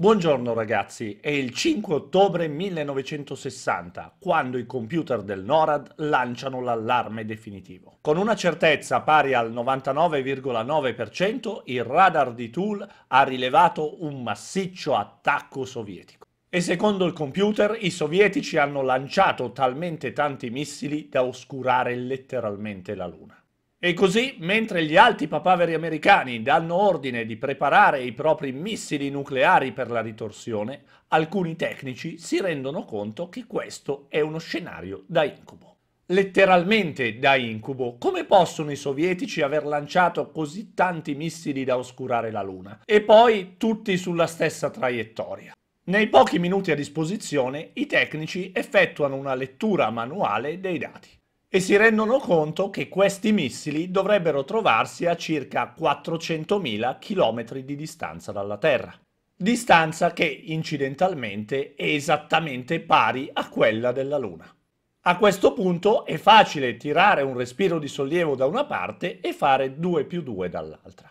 Buongiorno ragazzi, è il 5 ottobre 1960 quando i computer del NORAD lanciano l'allarme definitivo. Con una certezza pari al 99,9% il radar di Tool ha rilevato un massiccio attacco sovietico. E secondo il computer i sovietici hanno lanciato talmente tanti missili da oscurare letteralmente la Luna. E così, mentre gli alti papaveri americani danno ordine di preparare i propri missili nucleari per la ritorsione, alcuni tecnici si rendono conto che questo è uno scenario da incubo. Letteralmente da incubo, come possono i sovietici aver lanciato così tanti missili da oscurare la Luna? E poi tutti sulla stessa traiettoria. Nei pochi minuti a disposizione, i tecnici effettuano una lettura manuale dei dati e si rendono conto che questi missili dovrebbero trovarsi a circa 400.000 km di distanza dalla Terra. Distanza che incidentalmente è esattamente pari a quella della Luna. A questo punto è facile tirare un respiro di sollievo da una parte e fare 2 più 2 dall'altra.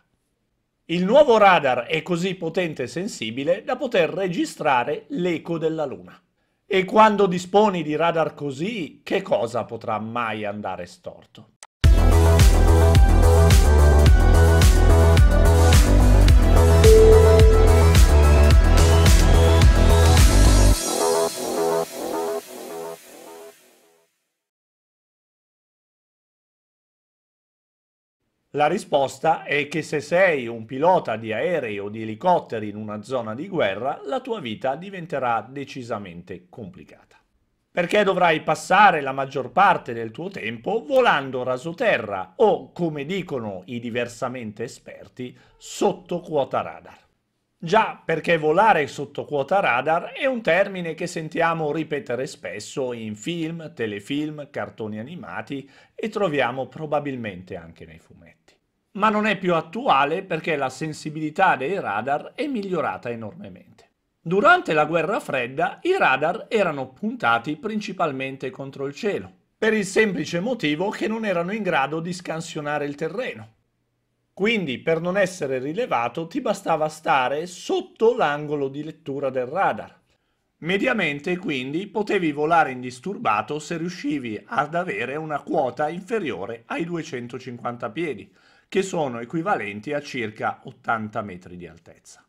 Il nuovo radar è così potente e sensibile da poter registrare l'eco della Luna. E quando disponi di radar così, che cosa potrà mai andare storto? La risposta è che se sei un pilota di aerei o di elicotteri in una zona di guerra, la tua vita diventerà decisamente complicata. Perché dovrai passare la maggior parte del tuo tempo volando rasoterra o, come dicono i diversamente esperti, sotto quota radar. Già perché volare sotto quota radar è un termine che sentiamo ripetere spesso in film, telefilm, cartoni animati e troviamo probabilmente anche nei fumetti. Ma non è più attuale perché la sensibilità dei radar è migliorata enormemente. Durante la guerra fredda i radar erano puntati principalmente contro il cielo, per il semplice motivo che non erano in grado di scansionare il terreno quindi per non essere rilevato ti bastava stare sotto l'angolo di lettura del radar. Mediamente quindi potevi volare indisturbato se riuscivi ad avere una quota inferiore ai 250 piedi, che sono equivalenti a circa 80 metri di altezza.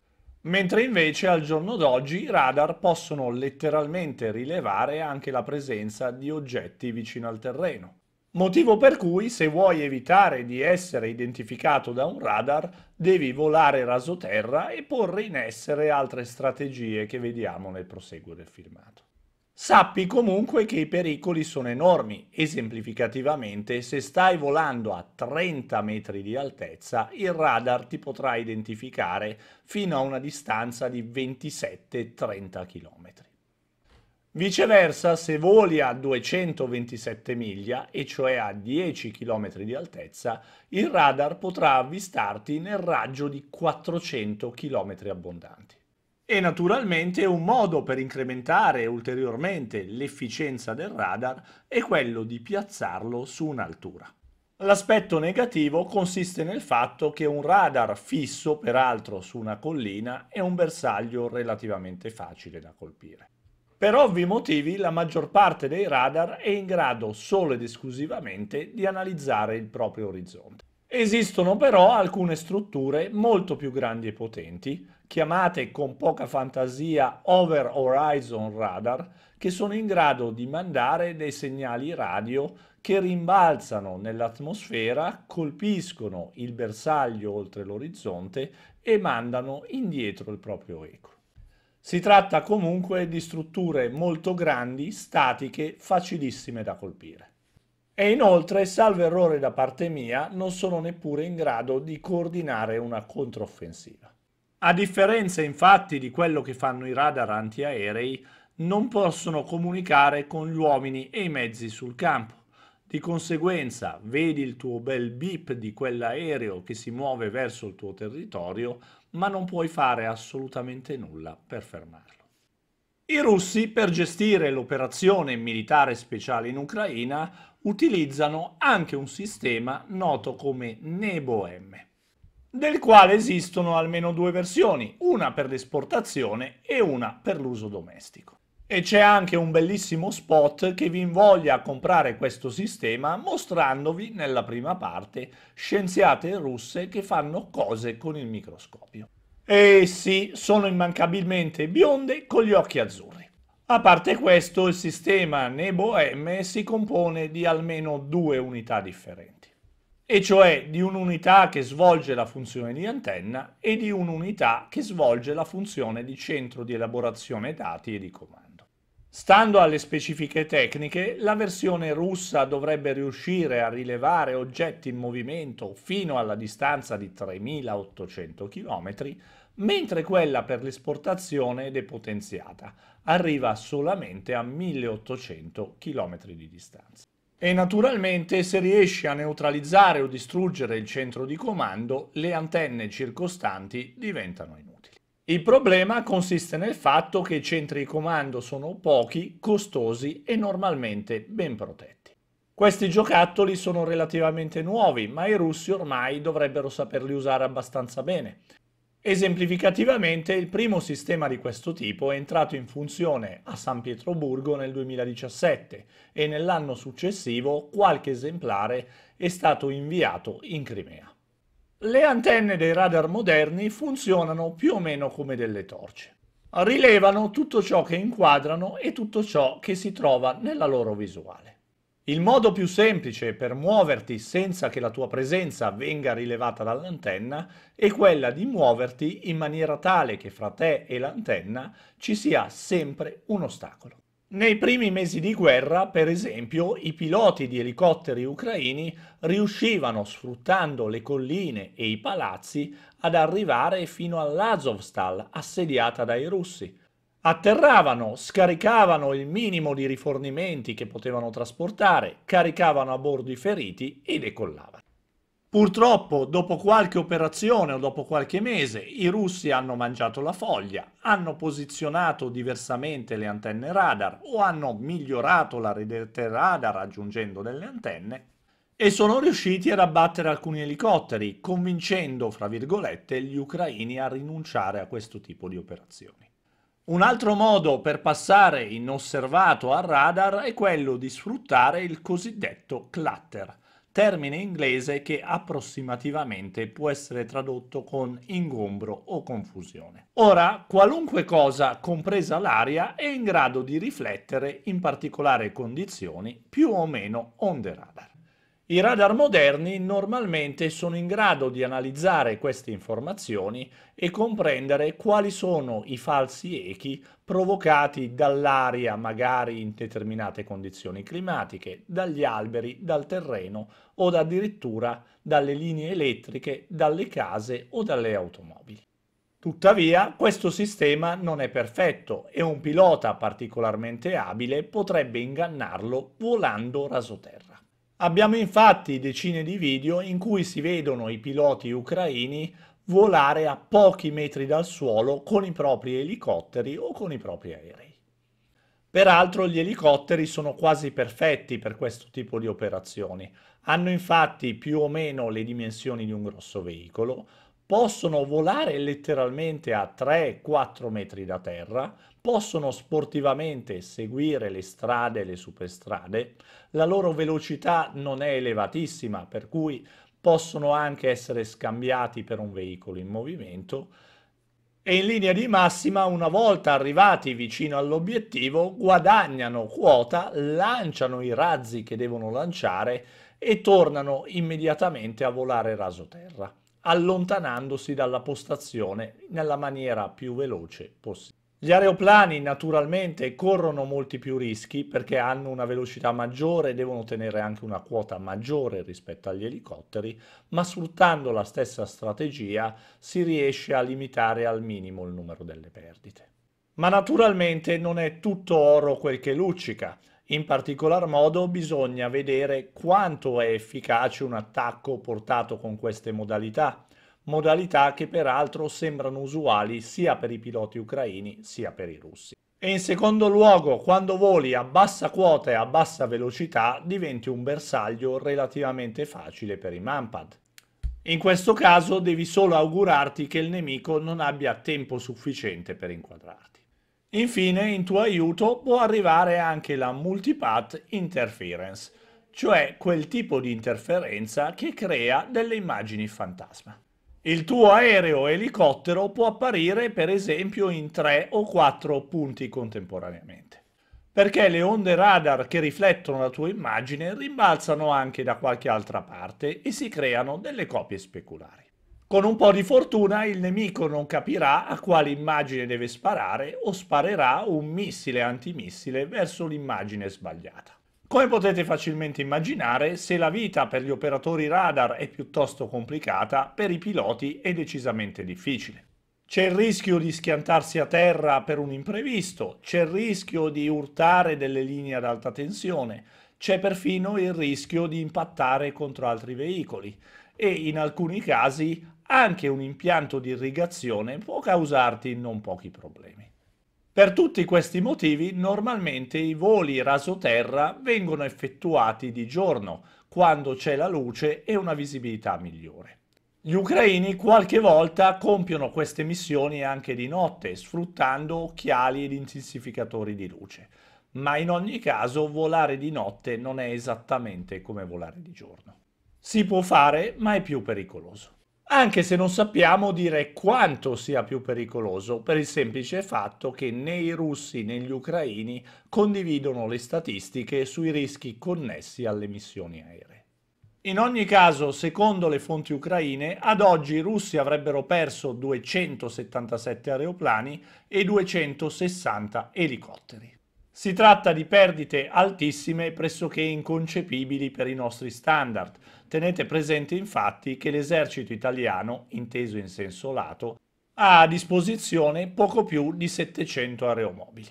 Mentre invece al giorno d'oggi i radar possono letteralmente rilevare anche la presenza di oggetti vicino al terreno. Motivo per cui se vuoi evitare di essere identificato da un radar devi volare rasoterra e porre in essere altre strategie che vediamo nel proseguo del filmato. Sappi comunque che i pericoli sono enormi. Esemplificativamente, se stai volando a 30 metri di altezza, il radar ti potrà identificare fino a una distanza di 27-30 km. Viceversa, se voli a 227 miglia, e cioè a 10 km di altezza, il radar potrà avvistarti nel raggio di 400 km abbondanti. E naturalmente un modo per incrementare ulteriormente l'efficienza del radar è quello di piazzarlo su un'altura. L'aspetto negativo consiste nel fatto che un radar fisso, peraltro, su una collina è un bersaglio relativamente facile da colpire. Per ovvi motivi la maggior parte dei radar è in grado solo ed esclusivamente di analizzare il proprio orizzonte. Esistono però alcune strutture molto più grandi e potenti, chiamate con poca fantasia Over Horizon Radar, che sono in grado di mandare dei segnali radio che rimbalzano nell'atmosfera, colpiscono il bersaglio oltre l'orizzonte e mandano indietro il proprio eco. Si tratta comunque di strutture molto grandi, statiche, facilissime da colpire. E inoltre, salvo errore da parte mia, non sono neppure in grado di coordinare una controffensiva. A differenza infatti di quello che fanno i radar antiaerei, non possono comunicare con gli uomini e i mezzi sul campo. Di conseguenza, vedi il tuo bel beep di quell'aereo che si muove verso il tuo territorio, ma non puoi fare assolutamente nulla per fermarlo. I russi, per gestire l'operazione militare speciale in Ucraina, utilizzano anche un sistema noto come NEBO-M, del quale esistono almeno due versioni, una per l'esportazione e una per l'uso domestico. E c'è anche un bellissimo spot che vi invoglia a comprare questo sistema mostrandovi nella prima parte scienziate russe che fanno cose con il microscopio. E sì, sono immancabilmente bionde con gli occhi azzurri. A parte questo, il sistema Nebo M si compone di almeno due unità differenti e cioè di un'unità che svolge la funzione di antenna e di un'unità che svolge la funzione di centro di elaborazione dati e di comando. Stando alle specifiche tecniche, la versione russa dovrebbe riuscire a rilevare oggetti in movimento fino alla distanza di 3.800 km, mentre quella per l'esportazione è depotenziata, arriva solamente a 1.800 km di distanza. E naturalmente se riesci a neutralizzare o distruggere il centro di comando, le antenne circostanti diventano inutili. Il problema consiste nel fatto che i centri di comando sono pochi, costosi e normalmente ben protetti. Questi giocattoli sono relativamente nuovi, ma i russi ormai dovrebbero saperli usare abbastanza bene. Esemplificativamente, il primo sistema di questo tipo è entrato in funzione a San Pietroburgo nel 2017 e nell'anno successivo qualche esemplare è stato inviato in Crimea. Le antenne dei radar moderni funzionano più o meno come delle torce. Rilevano tutto ciò che inquadrano e tutto ciò che si trova nella loro visuale. Il modo più semplice per muoverti senza che la tua presenza venga rilevata dall'antenna è quella di muoverti in maniera tale che fra te e l'antenna ci sia sempre un ostacolo. Nei primi mesi di guerra, per esempio, i piloti di elicotteri ucraini riuscivano, sfruttando le colline e i palazzi, ad arrivare fino all'Azovstal, assediata dai russi, atterravano, scaricavano il minimo di rifornimenti che potevano trasportare, caricavano a bordo i feriti e decollavano. Purtroppo, dopo qualche operazione o dopo qualche mese, i russi hanno mangiato la foglia, hanno posizionato diversamente le antenne radar o hanno migliorato la rete radar aggiungendo delle antenne e sono riusciti ad abbattere alcuni elicotteri, convincendo, fra virgolette, gli ucraini a rinunciare a questo tipo di operazioni. Un altro modo per passare inosservato al radar è quello di sfruttare il cosiddetto clutter, termine inglese che approssimativamente può essere tradotto con ingombro o confusione. Ora, qualunque cosa, compresa l'aria, è in grado di riflettere in particolare condizioni più o meno on the radar. I radar moderni normalmente sono in grado di analizzare queste informazioni e comprendere quali sono i falsi echi provocati dall'aria, magari in determinate condizioni climatiche, dagli alberi, dal terreno o addirittura dalle linee elettriche, dalle case o dalle automobili. Tuttavia, questo sistema non è perfetto e un pilota particolarmente abile potrebbe ingannarlo volando rasoterra. Abbiamo infatti decine di video in cui si vedono i piloti ucraini volare a pochi metri dal suolo con i propri elicotteri o con i propri aerei. Peraltro gli elicotteri sono quasi perfetti per questo tipo di operazioni. Hanno infatti più o meno le dimensioni di un grosso veicolo, possono volare letteralmente a 3-4 metri da terra, possono sportivamente seguire le strade e le superstrade, la loro velocità non è elevatissima, per cui possono anche essere scambiati per un veicolo in movimento e in linea di massima una volta arrivati vicino all'obiettivo guadagnano quota, lanciano i razzi che devono lanciare e tornano immediatamente a volare raso terra allontanandosi dalla postazione nella maniera più veloce possibile. Gli aeroplani naturalmente corrono molti più rischi perché hanno una velocità maggiore e devono tenere anche una quota maggiore rispetto agli elicotteri, ma sfruttando la stessa strategia si riesce a limitare al minimo il numero delle perdite. Ma naturalmente non è tutto oro quel che luccica. In particolar modo bisogna vedere quanto è efficace un attacco portato con queste modalità, modalità che peraltro sembrano usuali sia per i piloti ucraini sia per i russi. E in secondo luogo, quando voli a bassa quota e a bassa velocità, diventi un bersaglio relativamente facile per i Mampad. In questo caso devi solo augurarti che il nemico non abbia tempo sufficiente per inquadrarti. Infine in tuo aiuto può arrivare anche la multipath interference, cioè quel tipo di interferenza che crea delle immagini fantasma. Il tuo aereo o elicottero può apparire per esempio in 3 o 4 punti contemporaneamente, perché le onde radar che riflettono la tua immagine rimbalzano anche da qualche altra parte e si creano delle copie speculari. Con un po' di fortuna il nemico non capirà a quale immagine deve sparare o sparerà un missile antimissile verso l'immagine sbagliata. Come potete facilmente immaginare, se la vita per gli operatori radar è piuttosto complicata, per i piloti è decisamente difficile. C'è il rischio di schiantarsi a terra per un imprevisto, c'è il rischio di urtare delle linee ad alta tensione, c'è perfino il rischio di impattare contro altri veicoli e in alcuni casi anche un impianto di irrigazione può causarti non pochi problemi. Per tutti questi motivi normalmente i voli rasoterra vengono effettuati di giorno, quando c'è la luce e una visibilità migliore. Gli ucraini qualche volta compiono queste missioni anche di notte, sfruttando occhiali ed intensificatori di luce, ma in ogni caso volare di notte non è esattamente come volare di giorno. Si può fare, ma è più pericoloso anche se non sappiamo dire quanto sia più pericoloso, per il semplice fatto che né i russi né gli ucraini condividono le statistiche sui rischi connessi alle missioni aeree. In ogni caso, secondo le fonti ucraine, ad oggi i russi avrebbero perso 277 aeroplani e 260 elicotteri. Si tratta di perdite altissime pressoché inconcepibili per i nostri standard. Tenete presente infatti che l'esercito italiano, inteso in senso lato, ha a disposizione poco più di 700 aeromobili.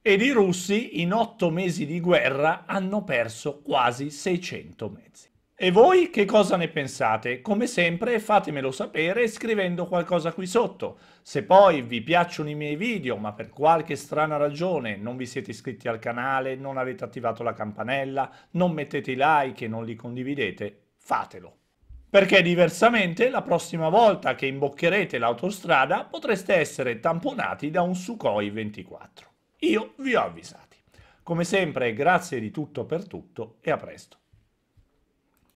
Ed i russi in otto mesi di guerra hanno perso quasi 600 mezzi. E voi che cosa ne pensate? Come sempre fatemelo sapere scrivendo qualcosa qui sotto. Se poi vi piacciono i miei video ma per qualche strana ragione non vi siete iscritti al canale, non avete attivato la campanella, non mettete i like e non li condividete, fatelo. Perché diversamente la prossima volta che imboccherete l'autostrada potreste essere tamponati da un Sukhoi 24. Io vi ho avvisati. Come sempre grazie di tutto per tutto e a presto.